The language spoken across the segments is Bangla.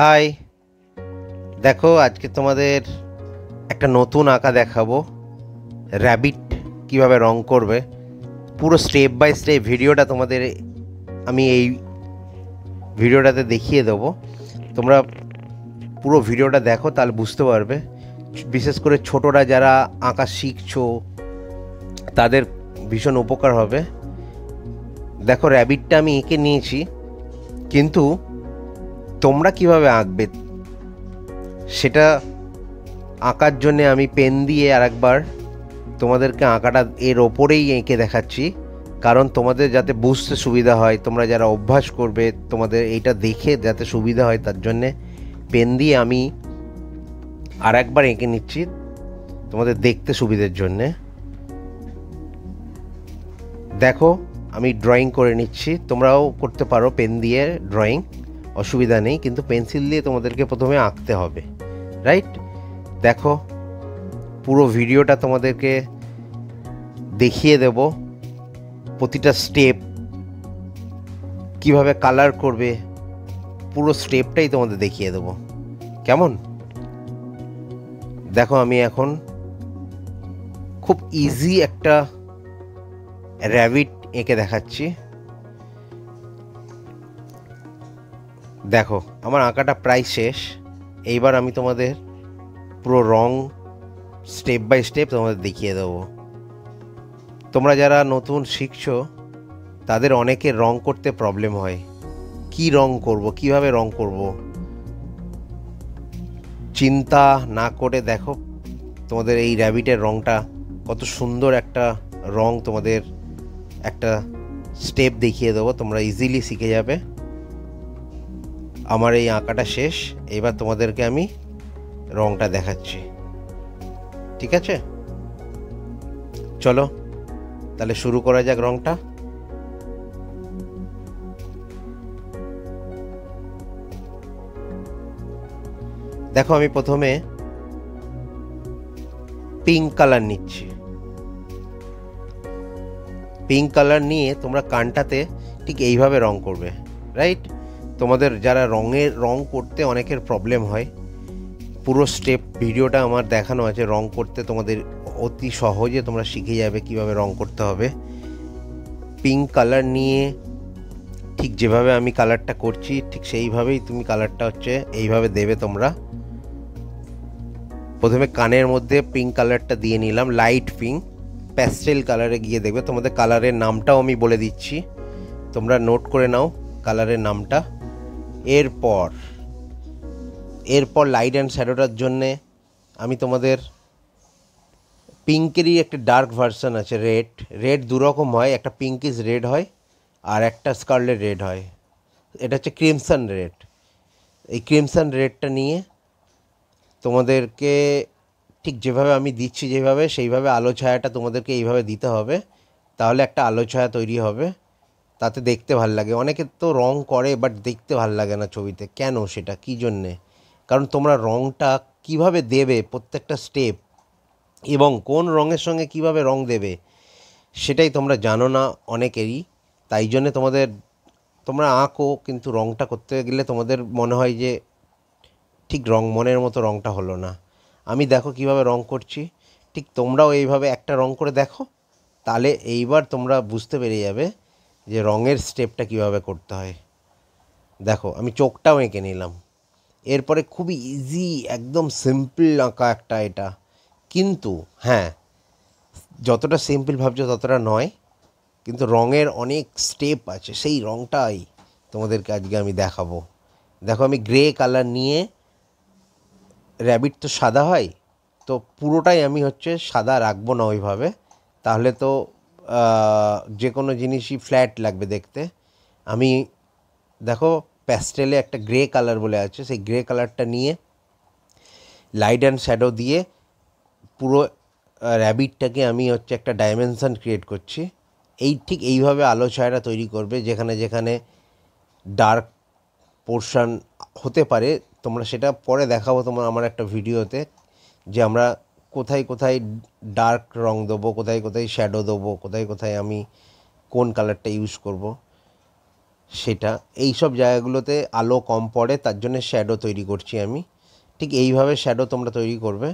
হাই দেখো আজকে তোমাদের একটা নতুন আঁকা দেখাবো র্যাবিট কিভাবে রং করবে পুরো স্টেপ বাই স্টেপ ভিডিওটা তোমাদের আমি এই ভিডিওটাতে দেখিয়ে দেবো তোমরা পুরো ভিডিওটা দেখো তাহলে বুঝতে পারবে বিশেষ করে ছোটরা যারা আঁকা শিখছো তাদের ভীষণ উপকার হবে দেখো র্যাবিটটা আমি এঁকে নিয়েছি কিন্তু তোমরা কিভাবে আঁকবে সেটা আঁকার জন্যে আমি পেন দিয়ে আর একবার তোমাদেরকে আঁকাটা এর ওপরেই এঁকে দেখাচ্ছি কারণ তোমাদের যাতে বুঝতে সুবিধা হয় তোমরা যারা অভ্যাস করবে তোমাদের এইটা দেখে যাতে সুবিধা হয় তার জন্যে পেন দিয়ে আমি আর একবার এঁকে নিচ্ছি তোমাদের দেখতে সুবিধের জন্যে দেখো আমি ড্রয়িং করে নিচ্ছি তোমরাও করতে পারো পেন দিয়ে ড্রয়িং অসুবিধা নেই কিন্তু পেন্সিল দিয়ে তোমাদেরকে প্রথমে আঁকতে হবে রাইট দেখো পুরো ভিডিওটা তোমাদেরকে দেখিয়ে দেব প্রতিটা স্টেপ কিভাবে কালার করবে পুরো স্টেপটাই তোমাদের দেখিয়ে দেব কেমন দেখো আমি এখন খুব ইজি একটা র্যাবিট এঁকে দেখাচ্ছি দেখো আমার আঁকাটা প্রায় শেষ এইবার আমি তোমাদের পুরো রং স্টেপ বাই স্টেপ তোমাদের দেখিয়ে দেবো তোমরা যারা নতুন শিখছো তাদের অনেকে রং করতে প্রবলেম হয় কি রং করব কিভাবে রং করব চিন্তা না করে দেখো তোমাদের এই র্যাবিটের রংটা কত সুন্দর একটা রং তোমাদের একটা স্টেপ দেখিয়ে দেবো তোমরা ইজিলি শিখে যাবে আমার এই আঁকাটা শেষ এবার তোমাদেরকে আমি রংটা দেখাচ্ছি ঠিক আছে চলো তাহলে শুরু করা যাক রংটা দেখো আমি প্রথমে পিঙ্ক কালার নিচ্ছি পিঙ্ক কালার নিয়ে তোমরা কানটাতে ঠিক এইভাবে রং করবে রাইট তোমাদের যারা রঙের রং করতে অনেকের প্রবলেম হয় পুরো স্টেপ ভিডিওটা আমার দেখানো আছে রং করতে তোমাদের অতি সহজে তোমরা শিখে যাবে কিভাবে রং করতে হবে পিঙ্ক কালার নিয়ে ঠিক যেভাবে আমি কালারটা করছি ঠিক সেইভাবেই তুমি কালারটা হচ্ছে এইভাবে দেবে তোমরা প্রথমে কানের মধ্যে পিঙ্ক কালারটা দিয়ে নিলাম লাইট পিঙ্ক প্যাস্টেল কালারে গিয়ে দেখবে তোমাদের কালারের নামটাও আমি বলে দিচ্ছি তোমরা নোট করে নাও কালারের নামটা এরপর এরপর লাইট অ্যান্ড শ্যাডোটার জন্যে আমি তোমাদের পিঙ্কেরই একটা ডার্ক ভার্সন আছে রেড রেড দুরকম হয় একটা ইজ রেড হয় আর একটা স্কারলেট রেড হয় এটা হচ্ছে ক্রিমসন রেড এই ক্রিমসন রেডটা নিয়ে তোমাদেরকে ঠিক যেভাবে আমি দিচ্ছি যেভাবে সেইভাবে আলো ছায়াটা তোমাদেরকে এইভাবে দিতে হবে তাহলে একটা আলো ছায়া তৈরি হবে তাতে দেখতে ভাল লাগে অনেকে তো রং করে বাট দেখতে ভাল লাগে না ছবিতে কেন সেটা কী জন্যে কারণ তোমরা রংটা কিভাবে দেবে প্রত্যেকটা স্টেপ এবং কোন রঙের সঙ্গে কিভাবে রং দেবে সেটাই তোমরা জানো না অনেকেরই তাই জন্যে তোমাদের তোমরা আঁকো কিন্তু রংটা করতে গেলে তোমাদের মনে হয় যে ঠিক রং মনের মতো রংটা হলো না আমি দেখো কিভাবে রং করছি ঠিক তোমরাও এইভাবে একটা রং করে দেখো তাহলে এইবার তোমরা বুঝতে পেরে যাবে যে রঙের স্টেপটা কিভাবে করতে হয় দেখো আমি চোখটাও এঁকে নিলাম এরপরে খুবই ইজি একদম সিম্পল আঁকা একটা এটা কিন্তু হ্যাঁ যতটা সিম্পল ভাবছো ততটা নয় কিন্তু রঙের অনেক স্টেপ আছে সেই রঙটাই তোমাদেরকে আজকে আমি দেখাবো দেখো আমি গ্রে কালার নিয়ে র্যাবিট তো সাদা হয় তো পুরোটাই আমি হচ্ছে সাদা রাখবো না ওইভাবে তাহলে তো যে কোনো জিনিসই ফ্ল্যাট লাগবে দেখতে আমি দেখো প্যাস্টেলে একটা গ্রে কালার বলে আছে সেই গ্রে কালারটা নিয়ে লাইট অ্যান্ড শ্যাডো দিয়ে পুরো র্যাবিটটাকে আমি হচ্ছে একটা ডাইমেনশান ক্রিয়েট করছি এই ঠিক এইভাবে আলো ছায়াটা তৈরি করবে যেখানে যেখানে ডার্ক পোর্শান হতে পারে তোমরা সেটা পরে দেখাবো তোমার আমার একটা ভিডিওতে যে আমরা কোথায় কোথায় ডার্ক রং দেবো কোথায় কোথায় শ্যাডো দেবো কোথায় কোথায় আমি কোন কালারটা ইউজ করব সেটা এই সব জায়গাগুলোতে আলো কম পড়ে তার জন্য শ্যাডো তৈরি করছি আমি ঠিক এইভাবে শ্যাডো তোমরা তৈরি করবে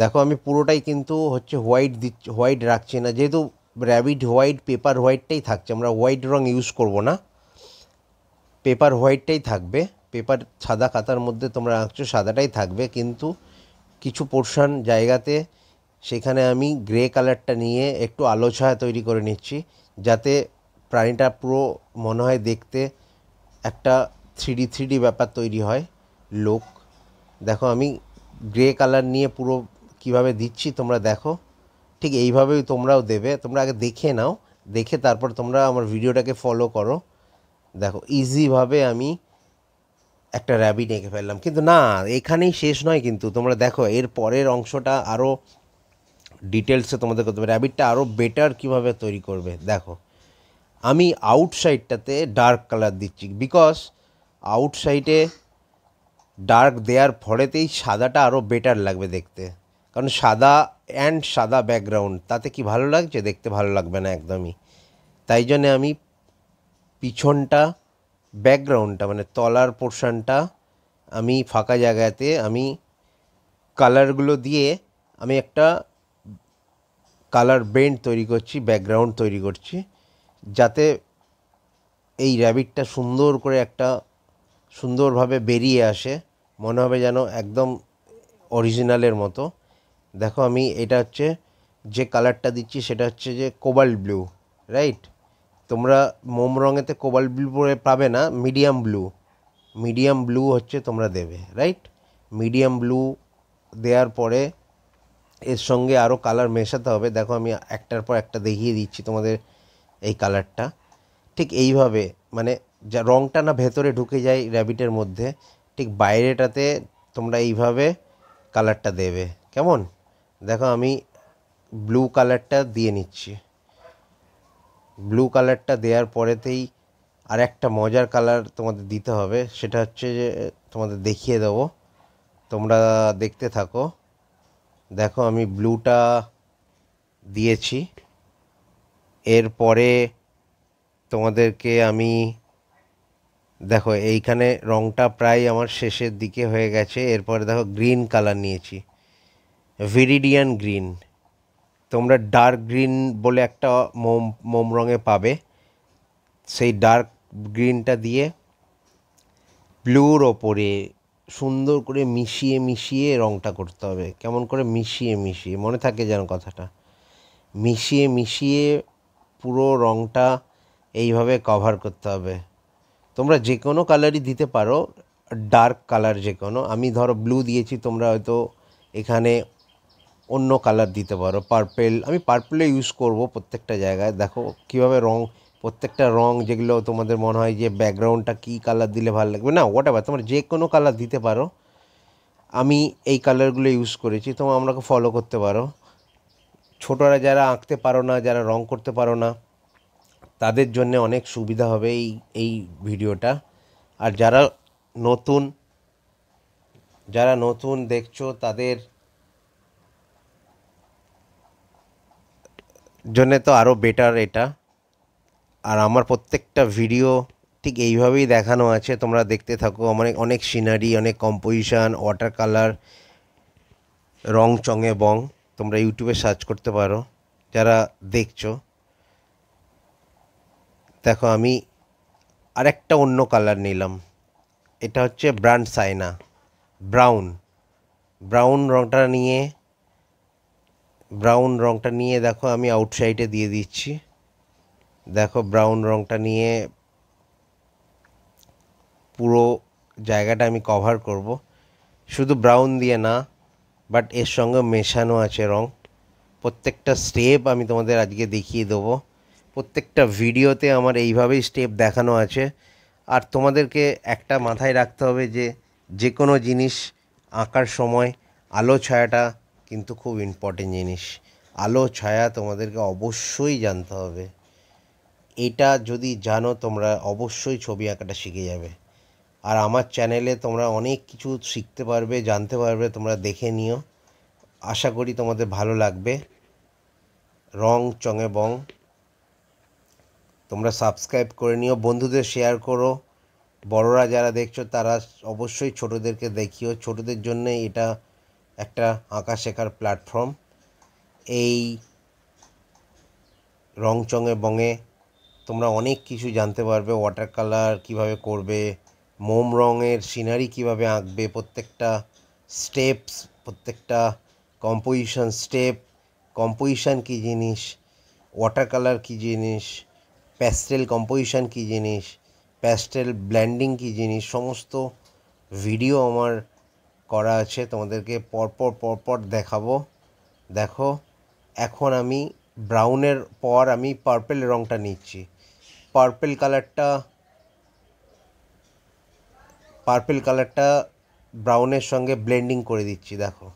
দেখো আমি পুরোটাই কিন্তু হচ্ছে হোয়াইট দিচ্ছি হোয়াইট রাখছি না যেহেতু র্যাবিড হোয়াইট পেপার হোয়াইটটাই থাকছে আমরা হোয়াইট রং ইউজ করব না পেপার হোয়াইটটাই থাকবে পেপার সাদা খাতার মধ্যে তোমরা আঁকছো সাদাটাই থাকবে কিন্তু কিছু পোর্শান জায়গাতে সেখানে আমি গ্রে কালারটা নিয়ে একটু আলো ছায়া তৈরি করে নিচ্ছি যাতে প্রাণীটা পুরো মনে হয় দেখতে একটা থ্রিডি থ্রিডি ব্যাপার তৈরি হয় লোক দেখো আমি গ্রে কালার নিয়ে পুরো কিভাবে দিচ্ছি তোমরা দেখো ঠিক এইভাবেই তোমরাও দেবে তোমরা আগে দেখে নাও দেখে তারপর তোমরা আমার ভিডিওটাকে ফলো করো দেখো ইজিভাবে আমি একটা র্যাবিট এঁকে ফেললাম কিন্তু না এখানেই শেষ নয় কিন্তু তোমরা দেখো এর পরের অংশটা আরও ডিটেলসে তোমাদের করতে হবে র্যাবিটটা আরও বেটার কীভাবে তৈরি করবে দেখো আমি আউটসাইডটাতে ডার্ক কালার দিচ্ছি বিকজ আউটসাইডে ডার্ক দেওয়ার ফলেতেই সাদাটা আরও বেটার লাগবে দেখতে কারণ সাদা অ্যান্ড সাদা ব্যাকগ্রাউন্ড তাতে কি ভালো লাগছে দেখতে ভালো লাগবে না একদমই তাই জন্যে আমি পিছনটা ব্যাকগ্রাউন্ডটা মানে তলার পোর্শানটা আমি ফাঁকা জায়গাতে আমি কালারগুলো দিয়ে আমি একটা কালার বেন্ড তৈরি করছি ব্যাকগ্রাউন্ড তৈরি করছি যাতে এই র্যাবিটটা সুন্দর করে একটা সুন্দরভাবে বেরিয়ে আসে মনে হবে যেন একদম অরিজিনালের মতো দেখো আমি এটা হচ্ছে যে কালারটা দিচ্ছি সেটা হচ্ছে যে কোবাল্ট ব্লু রাইট তোমরা মোম রঙেতে কোবাল ব্লু পরে পাবে না মিডিয়াম ব্লু মিডিয়াম ব্লু হচ্ছে তোমরা দেবে রাইট মিডিয়াম ব্লু দেওয়ার পরে এর সঙ্গে আরও কালার মেশাতে হবে দেখো আমি একটার পর একটা দেখিয়ে দিচ্ছি তোমাদের এই কালারটা ঠিক এইভাবে মানে যা রঙটা না ভেতরে ঢুকে যায় র্যাবিটের মধ্যে ঠিক বাইরেটাতে তোমরা এইভাবে কালারটা দেবে কেমন দেখো আমি ব্লু কালারটা দিয়ে নিচ্ছি ব্লু কালারটা দেওয়ার পরেতেই আর একটা মজার কালার তোমাদের দিতে হবে সেটা হচ্ছে যে তোমাদের দেখিয়ে দেবো তোমরা দেখতে থাকো দেখো আমি ব্লুটা দিয়েছি এরপরে তোমাদেরকে আমি দেখো এইখানে রংটা প্রায় আমার শেষের দিকে হয়ে গেছে এরপরে দেখো গ্রিন কালার নিয়েছি ভিরিডিয়ান গ্রিন তোমরা ডার্ক গ্রিন বলে একটা মোম মোম রঙে পাবে সেই ডার্ক গ্রিনটা দিয়ে ব্লুর ওপরে সুন্দর করে মিশিয়ে মিশিয়ে রঙটা করতে হবে কেমন করে মিশিয়ে মিশিয়ে মনে থাকে যেন কথাটা মিশিয়ে মিশিয়ে পুরো রঙটা এইভাবে কভার করতে হবে তোমরা যে কোনো কালারই দিতে পারো ডার্ক কালার যে কোনো আমি ধরো ব্লু দিয়েছি তোমরা হয়তো এখানে অন্য কালার দিতে পারো পার্পেল আমি পার্পেলে ইউজ করব প্রত্যেকটা জায়গায় দেখো কিভাবে রং প্রত্যেকটা রং যেগুলো তোমাদের মনে হয় যে ব্যাকগ্রাউন্ডটা কী কালার দিলে ভালো লাগবে না হোয়াট এভার তোমরা যে কোনো কালার দিতে পারো আমি এই কালারগুলো ইউজ করেছি তোমরা আমাকে ফলো করতে পারো ছোটরা যারা আঁকতে পারো না যারা রং করতে পারো না তাদের জন্য অনেক সুবিধা হবে এই এই ভিডিওটা আর যারা নতুন যারা নতুন দেখছো তাদের জন্যে তো আরও বেটার এটা আর আমার প্রত্যেকটা ভিডিও ঠিক এইভাবেই দেখানো আছে তোমরা দেখতে থাকো মানে অনেক অনেক সিনারি অনেক কম্পোজিশান ওয়াটার কালার রং চঙে বং তোমরা ইউটিউবে সার্চ করতে পারো যারা দেখছো দেখো আমি আরেকটা অন্য কালার নিলাম এটা হচ্ছে ব্র্যান্ড সাইনা ব্রাউন ব্রাউন রংটা নিয়ে ব্রাউন রঙটা নিয়ে দেখো আমি আউটসাইডে দিয়ে দিচ্ছি দেখো ব্রাউন রঙটা নিয়ে পুরো জায়গাটা আমি কভার করব শুধু ব্রাউন দিয়ে না বাট এর সঙ্গে মেশানো আছে রং প্রত্যেকটা স্টেপ আমি তোমাদের আজকে দেখিয়ে দেবো প্রত্যেকটা ভিডিওতে আমার এইভাবেই স্টেপ দেখানো আছে আর তোমাদেরকে একটা মাথায় রাখতে হবে যে যে কোনো জিনিস আঁকার সময় আলো ছায়াটা কিন্তু খুব ইম্পর্টেন্ট জিনিস আলো ছায়া তোমাদেরকে অবশ্যই জানতে হবে এটা যদি জানো তোমরা অবশ্যই ছবি আঁকাটা শিখে যাবে আর আমার চ্যানেলে তোমরা অনেক কিছু শিখতে পারবে জানতে পারবে তোমরা দেখে নিও আশা করি তোমাদের ভালো লাগবে রং চঙে বং তোমরা সাবস্ক্রাইব করে নিও বন্ধুদের শেয়ার করো বড়রা যারা দেখছো তারা অবশ্যই ছোটোদেরকে দেখিও ছোটোদের জন্য এটা একটা আঁকা শেখার প্ল্যাটফর্ম এই রংচঙে বঙে তোমরা অনেক কিছু জানতে পারবে ওয়াটার কালার কিভাবে করবে মোম রঙের সিনারি কিভাবে আঁকবে প্রত্যেকটা স্টেপস প্রত্যেকটা কম্পোজিশন স্টেপ কম্পোজিশন কী জিনিস ওয়াটার কালার কী জিনিস প্যাস্টেল কম্পোজিশন কী জিনিস প্যাস্টেল ব্ল্যান্ডিং কী জিনিস সমস্ত ভিডিও আমার করা আছে তোমাদেরকে পরপর পরপর দেখাবো দেখো এখন আমি ব্রাউনের পর আমি পার্পেল রঙটা নিচ্ছি পার্পেল কালারটা পার্পেল কালারটা ব্রাউনের সঙ্গে ব্লেন্ডিং করে দিচ্ছি দেখো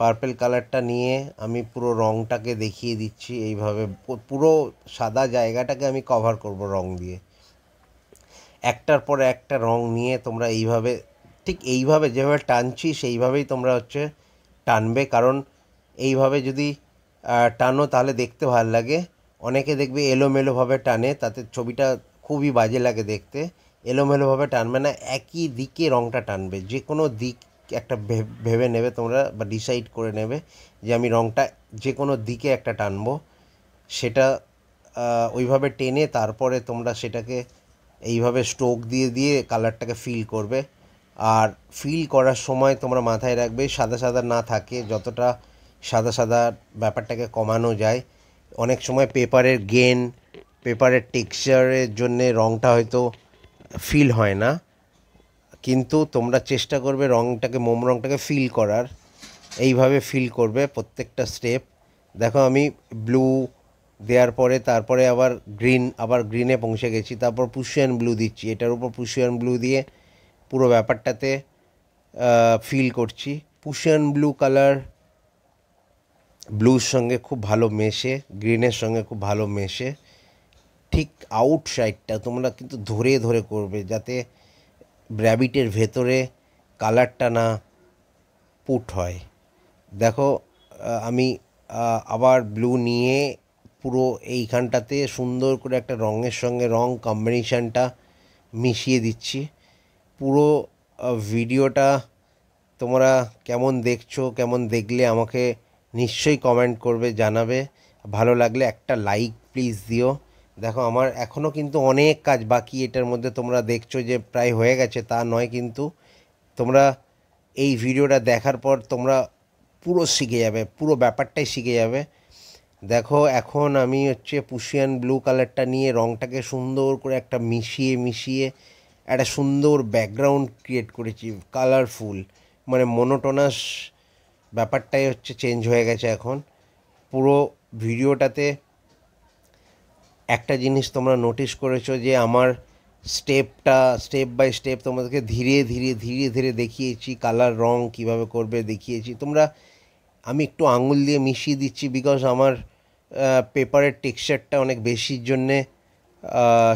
পার্পেল কালারটা নিয়ে আমি পুরো রঙটাকে দেখিয়ে দিচ্ছি এইভাবে পুরো সাদা জায়গাটাকে আমি কভার করব রঙ দিয়ে একটার পর একটা রঙ নিয়ে তোমরা এইভাবে ঠিক এইভাবে যেভাবে টানছি সেইভাবেই তোমরা হচ্ছে টানবে কারণ এইভাবে যদি টানো তাহলে দেখতে ভাল লাগে অনেকে দেখবে এলোমেলোভাবে টানে তাতে ছবিটা খুবই বাজে লাগে দেখতে এলোমেলোভাবে টানবে না একই দিকে রঙটা টানবে যে কোনো দিক একটা ভেবে নেবে তোমরা বা ডিসাইড করে নেবে যে আমি রঙটা যে কোনো দিকে একটা টানবো সেটা ওইভাবে টেনে তারপরে তোমরা সেটাকে এইভাবে স্ট্রোক দিয়ে দিয়ে কালারটাকে ফিল করবে আর ফিল করার সময় তোমরা মাথায় রাখবে সাদা সাদা না থাকে যতটা সাদা সাদা ব্যাপারটাকে কমানো যায় অনেক সময় পেপারের গেন পেপারের টেক্সচারের জন্যে রঙটা হয়তো ফিল হয় না কিন্তু তোমরা চেষ্টা করবে রঙটাকে মোম রঙটাকে ফিল করার এইভাবে ফিল করবে প্রত্যেকটা স্টেপ দেখো আমি ব্লু দেওয়ার পরে তারপরে আবার গ্রিন আবার গ্রিনে পৌঁছে গেছি তারপর পুশিয়ান ব্লু দিচ্ছি এটার উপর পুশিয়ান ব্লু দিয়ে পুরো ব্যাপারটাতে ফিল করছি পুশন ব্লু কালার ব্লুর সঙ্গে খুব ভালো মেশে গ্রিনের সঙ্গে খুব ভালো মেশে ঠিক আউটসাইডটা তোমরা কিন্তু ধরে ধরে করবে যাতে র্যাবিটের ভেতরে কালারটা না পুট হয় দেখো আমি আবার ব্লু নিয়ে পুরো এইখানটাতে সুন্দর করে একটা রঙের সঙ্গে রং কম্বিনেশানটা মিশিয়ে দিচ্ছি পুরো ভিডিওটা তোমরা কেমন দেখছো কেমন দেখলে আমাকে নিশ্চয়ই কমেন্ট করবে জানাবে ভালো লাগলে একটা লাইক প্লিজ দিও দেখো আমার এখনও কিন্তু অনেক কাজ বাকি এটার মধ্যে তোমরা দেখছো যে প্রায় হয়ে গেছে তা নয় কিন্তু তোমরা এই ভিডিওটা দেখার পর তোমরা পুরো শিখে যাবে পুরো ব্যাপারটাই শিখে যাবে দেখো এখন আমি হচ্ছে পুশিয়ান ব্লু কালারটা নিয়ে রংটাকে সুন্দর করে একটা মিশিয়ে মিশিয়ে একটা সুন্দর ব্যাকগ্রাউন্ড ক্রিয়েট করেছি কালারফুল মানে মনোটোনাস ব্যাপারটাই হচ্ছে চেঞ্জ হয়ে গেছে এখন পুরো ভিডিওটাতে একটা জিনিস তোমরা নোটিস করেছো যে আমার স্টেপটা স্টেপ বাই স্টেপ তোমাদেরকে ধীরে ধীরে ধীরে ধীরে দেখিয়েছি কালার রং কিভাবে করবে দেখিয়েছি তোমরা আমি একটু আঙুল দিয়ে মিশিয়ে দিচ্ছি বিকজ আমার পেপারের টেক্সচারটা অনেক বেশির জন্যে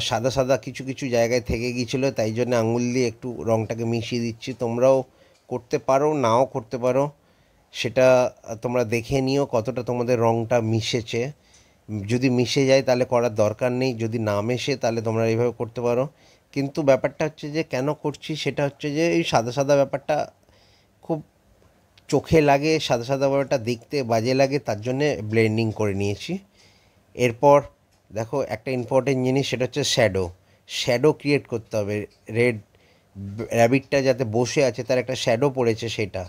সাদা সাদা কিছু কিছু জায়গায় থেকে গিয়েছিলো তাই জন্য আঙুল দিয়ে একটু রঙটাকে মিশিয়ে দিচ্ছি তোমরাও করতে পারো নাও করতে পারো সেটা তোমরা দেখে নিও কতটা তোমাদের রঙটা মিশেছে যদি মিশে যায় তাহলে করার দরকার নেই যদি না মেশে তাহলে তোমরা এইভাবে করতে পারো কিন্তু ব্যাপারটা হচ্ছে যে কেন করছি সেটা হচ্ছে যে এই সাদা সাদা ব্যাপারটা খুব চোখে লাগে সাদা সাদা ব্যাপারটা দেখতে বাজে লাগে তার জন্যে ব্লেন্ডিং করে নিয়েছি এরপর দেখো একটা ইম্পর্টেন্ট জিনিস সেটা হচ্ছে শ্যাডো শ্যাডো ক্রিয়েট করতে হবে রেড র্যাবিটটা যাতে বসে আছে তার একটা শ্যাডো পড়েছে সেটা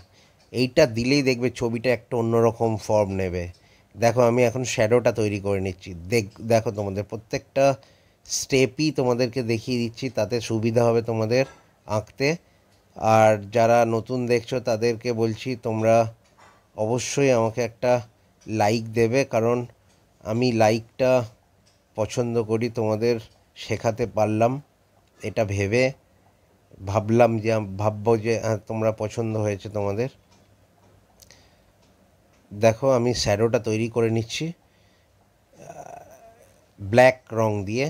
এইটা দিলেই দেখবে ছবিটা একটা অন্যরকম ফর্ম নেবে দেখো আমি এখন শ্যাডোটা তৈরি করে নিচ্ছি দেখ দেখো তোমাদের প্রত্যেকটা স্টেপই তোমাদেরকে দেখিয়ে দিচ্ছি তাতে সুবিধা হবে তোমাদের আঁকতে আর যারা নতুন দেখছো তাদেরকে বলছি তোমরা অবশ্যই আমাকে একটা লাইক দেবে কারণ আমি লাইকটা পছন্দ করি তোমাদের শেখাতে পারলাম এটা ভেবে ভাবলাম যে ভাবব যে হ্যাঁ, তোমরা পছন্দ হয়েছে তোমাদের দেখো আমি স্যারোটা তৈরি করে নিচ্ছি ব্ল্যাক রং দিয়ে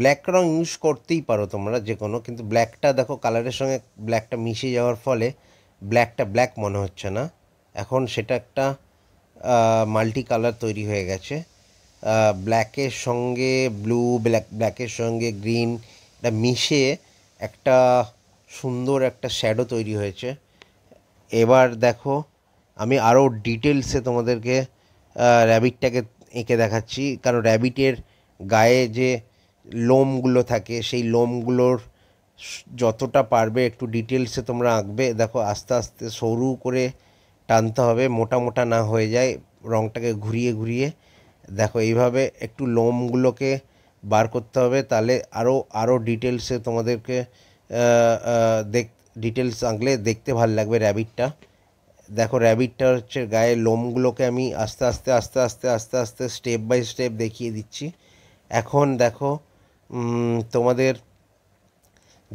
ব্ল্যাক রং ইউজ করতেই পারো তোমরা যে কোনো কিন্তু ব্ল্যাকটা দেখো কালারের সঙ্গে ব্ল্যাকটা মিশে যাওয়ার ফলে ব্ল্যাকটা ব্ল্যাক মনে হচ্ছে না এখন সেটা একটা মাল্টি কালার তৈরি হয়ে গেছে ব্ল্যাকের সঙ্গে ব্লু ব্ল্যাক ব্ল্যাকের সঙ্গে গ্রিন এটা মিশে একটা সুন্দর একটা শ্যাডো তৈরি হয়েছে এবার দেখো আমি আরও ডিটেলসে তোমাদেরকে র্যাবিটটাকে এঁকে দেখাচ্ছি কারণ র্যাবিটের গায়ে যে লোমগুলো থাকে সেই লোমগুলোর যতটা পারবে একটু ডিটেলসে তোমরা আঁকবে দেখো আস্তে আস্তে সরু করে টানতে হবে মোটা মোটা না হয়ে যায় রঙটাকে ঘুরিয়ে ঘুরিয়ে দেখো এইভাবে একটু লোমগুলোকে বার করতে হবে তাহলে আরও আরও ডিটেলসে তোমাদেরকে দেখ ডিটেলস আঁকলে দেখতে ভাল লাগবে র্যাবিটটা দেখো র্যাবিটটা হচ্ছে গায়ে লোমগুলোকে আমি আস্তে আস্তে আস্তে আস্তে আস্তে আস্তে স্টেপ বাই স্টেপ দেখিয়ে দিচ্ছি এখন দেখো তোমাদের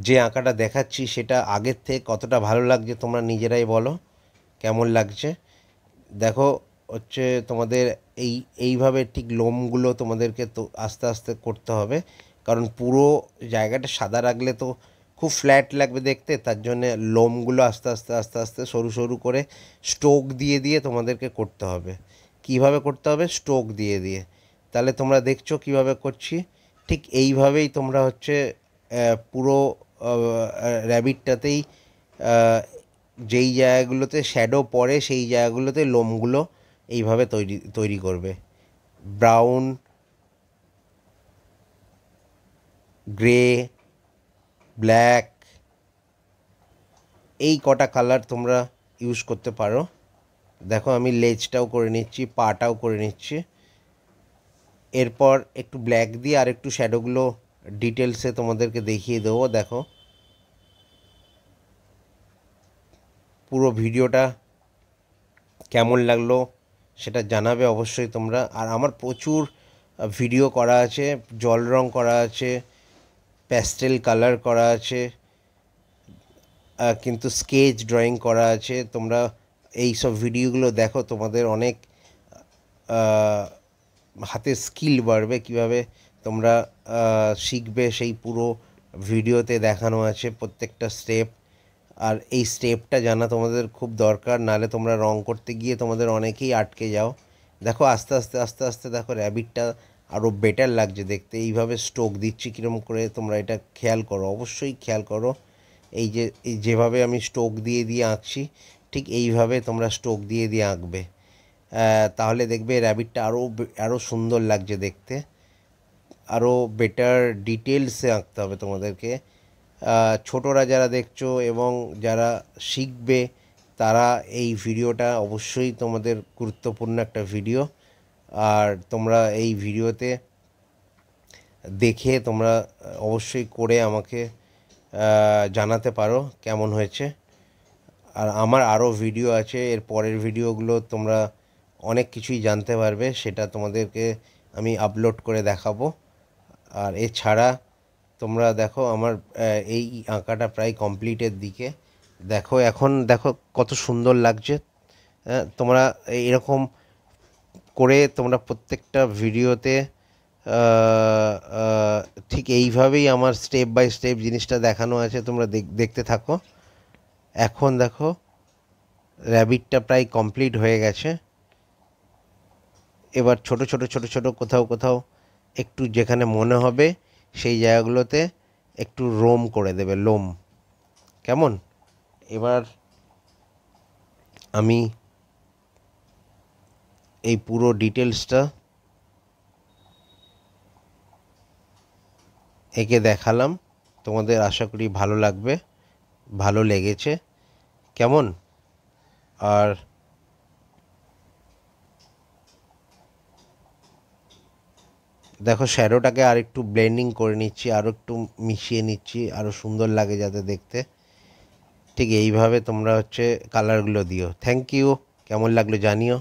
যে আঁকাটা দেখাচ্ছি সেটা আগের থেকে কতটা ভালো লাগছে তোমরা নিজেরাই বলো কেমন লাগছে দেখো হচ্ছে তোমাদের এই এইভাবে ঠিক লোমগুলো তোমাদেরকে তো আস্তে আস্তে করতে হবে কারণ পুরো জায়গাটা সাদা রাখলে তো খুব ফ্ল্যাট লাগবে দেখতে তার জন্যে লোমগুলো আস্তে আস্তে আস্তে আস্তে সরু সরু করে স্টোক দিয়ে দিয়ে তোমাদেরকে করতে হবে কিভাবে করতে হবে স্টোক দিয়ে দিয়ে তাহলে তোমরা দেখছো কিভাবে করছি ঠিক এইভাবেই তোমরা হচ্ছে পুরো র্যাবিটটাতেই যেই জায়গাগুলোতে শ্যাডো পড়ে সেই জায়গাগুলোতে লোমগুলো এইভাবে তৈরি তৈরি করবে ব্রাউন গ্রে ব্ল্যাক এই কটা কালার তোমরা ইউজ করতে পারো দেখো আমি লেজটাও করে নিচ্ছি পাটাও করে নিচ্ছি এরপর একটু ব্ল্যাক দিয়ে আর একটু শ্যাডোগুলো ডিটেলসে তোমাদেরকে দেখিয়ে দেবো দেখো পুরো ভিডিওটা কেমন লাগলো সেটা জানাবে অবশ্যই তোমরা আর আমার প্রচুর ভিডিও করা আছে জল রং করা আছে প্যাস্টেল কালার করা আছে কিন্তু স্কেচ ড্রয়িং করা আছে তোমরা এই সব ভিডিওগুলো দেখো তোমাদের অনেক হাতে স্কিল বাড়বে কিভাবে তোমরা শিখবে সেই পুরো ভিডিওতে দেখানো আছে প্রত্যেকটা স্টেপ আর এই স্টেপটা জানা তোমাদের খুব দরকার নালে তোমরা রং করতে গিয়ে তোমাদের অনেকেই আটকে যাও দেখো আস্তে আস্তে আস্তে আস্তে দেখো র্যাবিটটা আরও বেটার লাগছে দেখতে এইভাবে স্টোক দিচ্ছি কীরকম করে তোমরা এটা খেয়াল করো অবশ্যই খেয়াল করো এই যে এই যেভাবে আমি স্টোক দিয়ে দিয়ে আঁকছি ঠিক এইভাবে তোমরা স্টোক দিয়ে দিয়ে আঁকবে তাহলে দেখবে র্যাবিটটা আরও আরও সুন্দর লাগছে দেখতে আরও বেটার ডিটেলসে আঁকতে হবে তোমাদেরকে ছোটরা যারা দেখছো এবং যারা শিখবে তারা এই ভিডিওটা অবশ্যই তোমাদের গুরুত্বপূর্ণ একটা ভিডিও আর তোমরা এই ভিডিওতে দেখে তোমরা অবশ্যই করে আমাকে জানাতে পারো কেমন হয়েছে আর আমার আরও ভিডিও আছে এর পরের ভিডিওগুলো তোমরা অনেক কিছুই জানতে পারবে সেটা তোমাদেরকে আমি আপলোড করে দেখাবো আর এছাড়া তোমরা দেখো আমার এই আঁকাটা প্রায় কমপ্লিটের দিকে দেখো এখন দেখো কত সুন্দর লাগছে তোমরা এরকম করে তোমরা প্রত্যেকটা ভিডিওতে ঠিক এইভাবেই আমার স্টেপ বাই স্টেপ জিনিসটা দেখানো আছে তোমরা দেখতে থাকো এখন দেখো র্যাবিটটা প্রায় কমপ্লিট হয়ে গেছে এবার ছোট ছোট ছোট ছোট কোথাও কোথাও একটু যেখানে মনে হবে সেই জায়গাগুলোতে একটু রোম করে দেবে লোম কেমন এবার আমি এই পুরো ডিটেলসটা একে দেখালাম তোমাদের আশা করি ভালো লাগবে ভালো লেগেছে কেমন আর দেখো শ্যাডোটাকে আর একটু ব্লেন্ডিং করে নিচ্ছি আরও একটু মিশিয়ে নিচ্ছি আরও সুন্দর লাগে যাতে দেখতে ঠিক এইভাবে তোমরা হচ্ছে কালারগুলো দিও থ্যাংক ইউ কেমন লাগলো জানিও